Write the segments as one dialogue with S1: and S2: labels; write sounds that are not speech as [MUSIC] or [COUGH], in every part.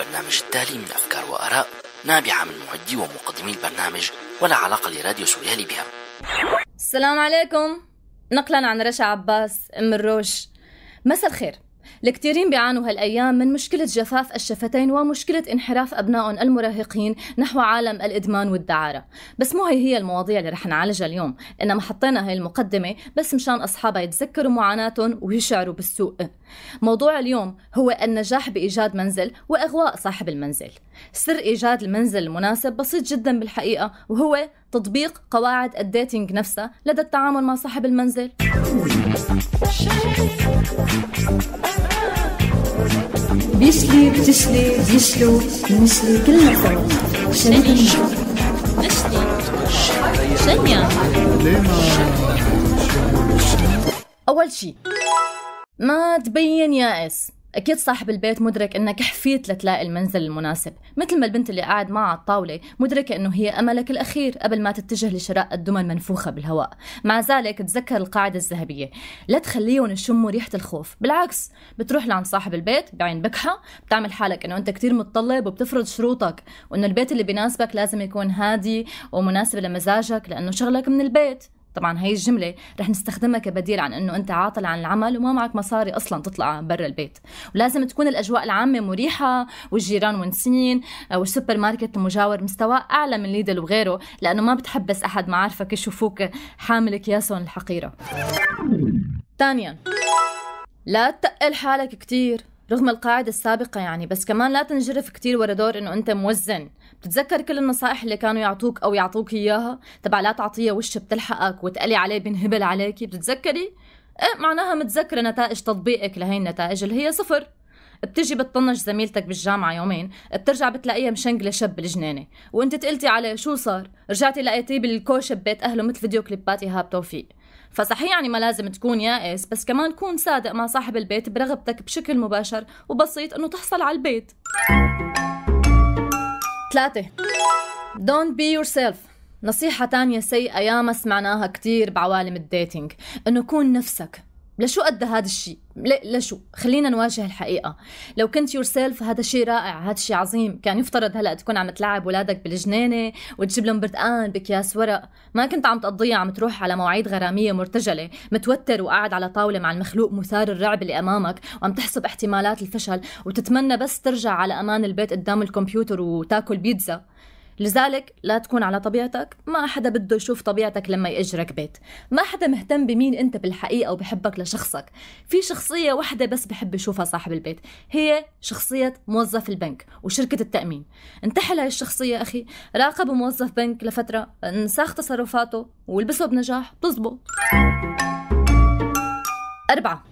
S1: البرنامج التالي من أفكار وآراء نابعة من معدي ومقدمي البرنامج ولا علاقة لراديو سوريالي بها السلام عليكم نقلا عن رشا عباس أم الروش مساء الخير الكثيرين بيعانوا هالأيام من مشكلة جفاف الشفتين ومشكلة انحراف أبنائهم المراهقين نحو عالم الإدمان والدعارة بس مو هي هي المواضيع اللي رح نعالجها اليوم إنما حطينا هاي المقدمة بس مشان أصحابها يتذكروا معاناتهم ويشعروا بالسوء موضوع اليوم هو النجاح بإيجاد منزل وإغواء صاحب المنزل سر إيجاد المنزل المناسب بسيط جدا بالحقيقة وهو تطبيق قواعد الديتينج نفسها لدى التعامل مع صاحب المنزل تسلي تسلي نسلو نسلي كلنا سوا شنيا نسلي شنيا أول شي ما تبين يائس اكيد صاحب البيت مدرك انك حفيت لتلاقي المنزل المناسب مثل ما البنت اللي قاعد معها على الطاوله مدركه انه هي املك الاخير قبل ما تتجه لشراء الدمى المنفوخه بالهواء مع ذلك تذكر القاعده الذهبيه لا تخليهم يشموا ريحه الخوف بالعكس بتروح لعند صاحب البيت بعين بكحه بتعمل حالك انه انت كثير متطلب وبتفرض شروطك وانه البيت اللي بيناسبك لازم يكون هادي ومناسب لمزاجك لانه شغلك من البيت طبعا هي الجمله رح نستخدمها كبديل عن انه انت عاطل عن العمل وما معك مصاري اصلا تطلع برا البيت ولازم تكون الاجواء العامه مريحه والجيران ونسين آه، والسوبر ماركت المجاور مستوى اعلى من ليدل وغيره لانه ما بتحب بس احد معارفك يشوفوك حامل اكياسهم الحقيره ثانيا لا تقل حالك كتير رغم القاعدة السابقة يعني بس كمان لا تنجرف كتير ورا دور انه انت موزن بتتذكر كل النصائح اللي كانوا يعطوك او يعطوك اياها تبع لا تعطيها وش بتلحقك وتقلي عليه بينهبل عليكي بتتذكري؟ ايه معناها متذكرة نتائج تطبيقك لهي النتائج اللي هي صفر بتجي بتطنش زميلتك بالجامعه يومين بترجع بتلاقيها مشنقله شب بالجنينه وانت تقلتي عليه شو صار رجعتي لقيتيه بالكوشه ببيت اهله مثل فيديو كليبات ايهاب توفيق فصحيح يعني ما لازم تكون يائس بس كمان كون صادق مع صاحب البيت برغبتك بشكل مباشر وبسيط انه تحصل على البيت ثلاثة Don't be yourself نصيحة تانية سيئة ياما سمعناها كتير بعوالم الديتينج انه كون نفسك لشو أدى هذا الشيء؟ لشو؟ خلينا نواجه الحقيقة لو كنت يور سيلف هذا شيء رائع هذا شيء عظيم كان يفترض هلأ تكون عم تلعب ولادك بالجنينة وتجيب لهم برتقان بكياس ورق ما كنت عم تقضيها عم تروح على مواعيد غرامية مرتجلة متوتر وقاعد على طاولة مع المخلوق مثار الرعب اللي أمامك وعم تحسب احتمالات الفشل وتتمنى بس ترجع على أمان البيت قدام الكمبيوتر وتاكل بيتزا لذلك لا تكون على طبيعتك ما حدا بده يشوف طبيعتك لما يأجرك بيت ما حدا مهتم بمين أنت بالحقيقة وبحبك لشخصك في شخصية واحدة بس بحب يشوفها صاحب البيت هي شخصية موظف البنك وشركة التأمين انتحل هاي الشخصية أخي راقب موظف بنك لفترة انساخ تصرفاته والبسه بنجاح بتزبط أربعة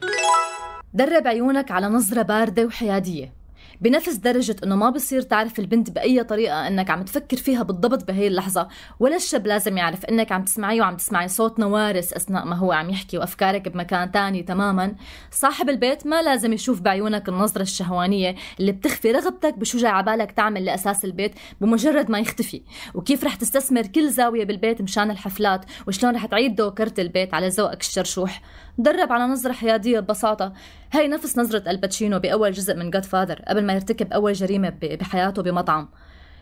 S1: درب عيونك على نظرة باردة وحيادية بنفس درجة انه ما بصير تعرف البنت بأي طريقة انك عم تفكر فيها بالضبط بهي اللحظة ولا الشاب لازم يعرف انك عم تسمعيه وعم تسمعي صوت نوارس اثناء ما هو عم يحكي وافكارك بمكان تاني تماما صاحب البيت ما لازم يشوف بعيونك النظرة الشهوانية اللي بتخفي رغبتك بشو جاي عبالك تعمل لأساس البيت بمجرد ما يختفي وكيف رح تستثمر كل زاوية بالبيت مشان الحفلات وشلون رح تعيد دوكرة البيت على ذوقك الشرشوح درب على نظرة حيادية ببساطة هي نفس نظرة الباتشينو بأول جزء من جاد فاذر قبل ما يرتكب أول جريمة بحياته بمطعم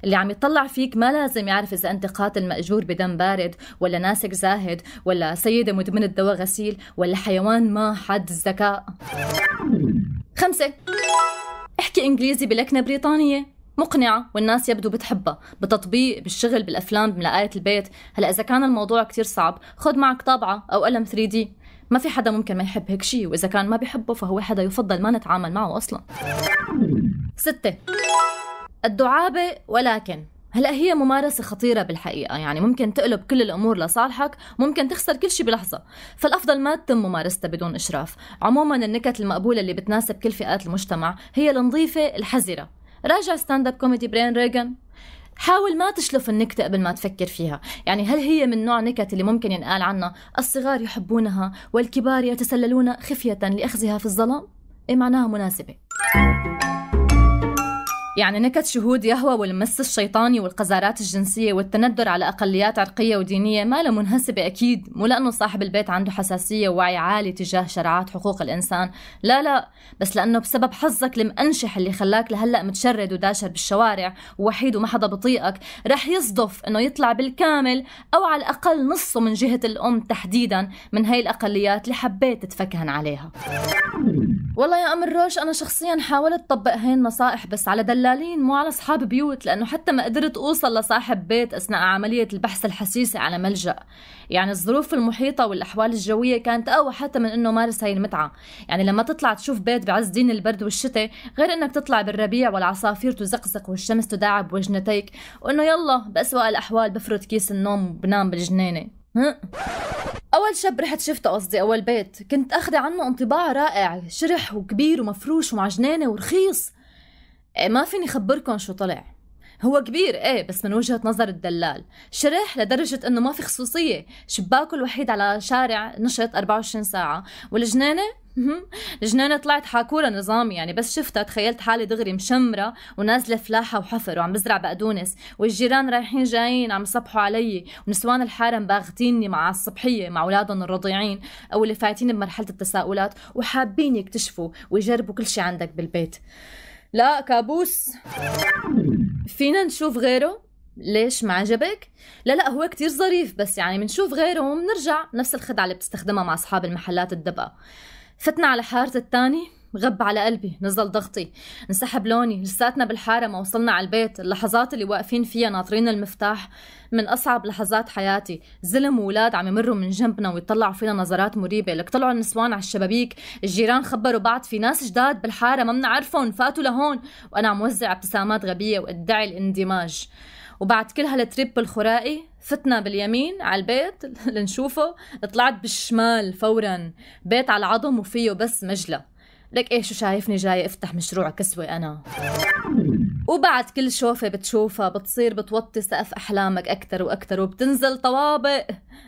S1: اللي عم يطلع فيك ما لازم يعرف إذا أنت قاتل مأجور بدم بارد ولا ناسك زاهد ولا سيدة مدمنة دواء غسيل ولا حيوان ما حد الذكاء خمسة احكي إنجليزي بلكنة بريطانية مقنعة والناس يبدو بتحبها بتطبيق بالشغل بالأفلام بملاقاية البيت هلا إذا كان الموضوع كتير صعب خد معك طابعة أو قلم 3D ما في حدا ممكن ما يحب هيك شيء واذا كان ما بحبه فهو حدا يفضل ما نتعامل معه اصلا ستة الدعابة ولكن هلا هي ممارسة خطيرة بالحقيقة يعني ممكن تقلب كل الأمور لصالحك ممكن تخسر كل شيء بلحظة فالأفضل ما تتم ممارستها بدون إشراف عموما النكت المقبولة اللي بتناسب كل فئات المجتمع هي النظيفة الحذرة راجع ستاند اب كوميدي برين ريغان حاول ما تشلف النكتة قبل ما تفكر فيها يعني هل هي من نوع نكت اللي ممكن ينقال عنها الصغار يحبونها والكبار يتسللون خفية لأخذها في الظلام؟ إيه معناها مناسبة يعني نكت شهود يهوى والمس الشيطاني والقذارات الجنسية والتندر على أقليات عرقية ودينية ما له منهسبة أكيد مو لأنه صاحب البيت عنده حساسية ووعي عالي تجاه شرعات حقوق الإنسان لا لا بس لأنه بسبب حظك المأنشح اللي خلاك لهلأ متشرد وداشر بالشوارع ووحيد وما حدا بطيقك رح يصدف أنه يطلع بالكامل أو على الأقل نصه من جهة الأم تحديدا من هاي الأقليات اللي حبيت تتفكهن عليها والله يا أمر روش أنا شخصيا حاولت اطبق هاي النصائح بس على دلة دلالين مو على أصحاب بيوت لأنه حتى ما قدرت أوصل لصاحب بيت أثناء عملية البحث الحسيسي على ملجأ يعني الظروف المحيطة والأحوال الجوية كانت أقوى حتى من أنه مارس هاي المتعة يعني لما تطلع تشوف بيت بعز دين البرد والشتاء غير أنك تطلع بالربيع والعصافير تزقزق والشمس تداعب وجنتيك وأنه يلا بأسوأ الأحوال بفرد كيس النوم وبنام بالجنينة أول شب رحت شفته قصدي أول بيت كنت أخذة عنه انطباع رائع شرح وكبير ومفروش ومع جنينة ورخيص إيه، ما فيني خبركم شو طلع هو كبير ايه بس من وجهة نظر الدلال شرح لدرجة انه ما في خصوصية شباكه الوحيد على شارع نشط 24 ساعة والجنانة الجنانة طلعت حاكورة نظام يعني بس شفتها تخيلت حالي دغري مشمرة ونازلة فلاحة وحفر وعم بزرع بقدونس والجيران رايحين جايين عم يصبحوا علي ونسوان الحارم باغتيني مع الصبحية مع أولادهم الرضيعين أو اللي فايتين بمرحلة التساؤلات وحابين يكتشفوا ويجربوا كل شي عندك بالبيت لا كابوس فينا نشوف غيره ليش ما عجبك؟ لا لا هو كتير ظريف بس يعني منشوف غيره ومنرجع نفس الخدعة اللي بتستخدمها مع أصحاب المحلات الدبقة فتنا على حارة الثاني غب على قلبي نزل ضغطي انسحب لوني لساتنا بالحارة ما وصلنا على البيت اللحظات اللي واقفين فيها ناطرين المفتاح من أصعب لحظات حياتي زلم وولاد عم يمروا من جنبنا ويطلعوا فينا نظرات مريبة لك طلعوا النسوان على الشبابيك الجيران خبروا بعض في ناس جداد بالحارة ما بنعرفهم فاتوا لهون وأنا عم وزع ابتسامات غبية وادعي الاندماج وبعد كل هالتريب الخرائي فتنا باليمين على البيت [LAUGHS] لنشوفه طلعت بالشمال فورا بيت على العظم وفيه بس مجلة لك ايه شو شايفني جاي افتح مشروع كسوة انا وبعد كل شوفة بتشوفها بتصير بتوطي سقف أحلامك اكتر واكتر وبتنزل طوابق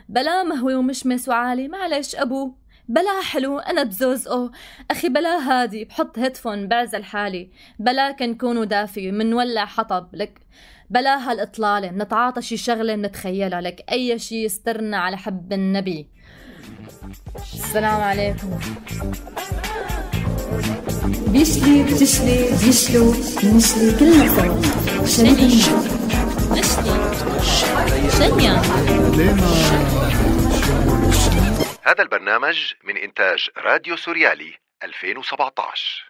S1: بلا مهوي ومشمس وعالي معلش أبو بلا حلو أنا بزوزقه أخي بلا هادي بحط هيدفون بعزل حالي بلا كنكون ودافي منولع حطب لك بلا هالإطلالة منتعاطى شي شغلة منتخيلها لك أي شي يسترنا على حب النبي السلام عليكم بيشلي بتشلي بيشلو بنشلي كل مكان شنيا شنيا هذا البرنامج من إنتاج راديو سوريالي 2017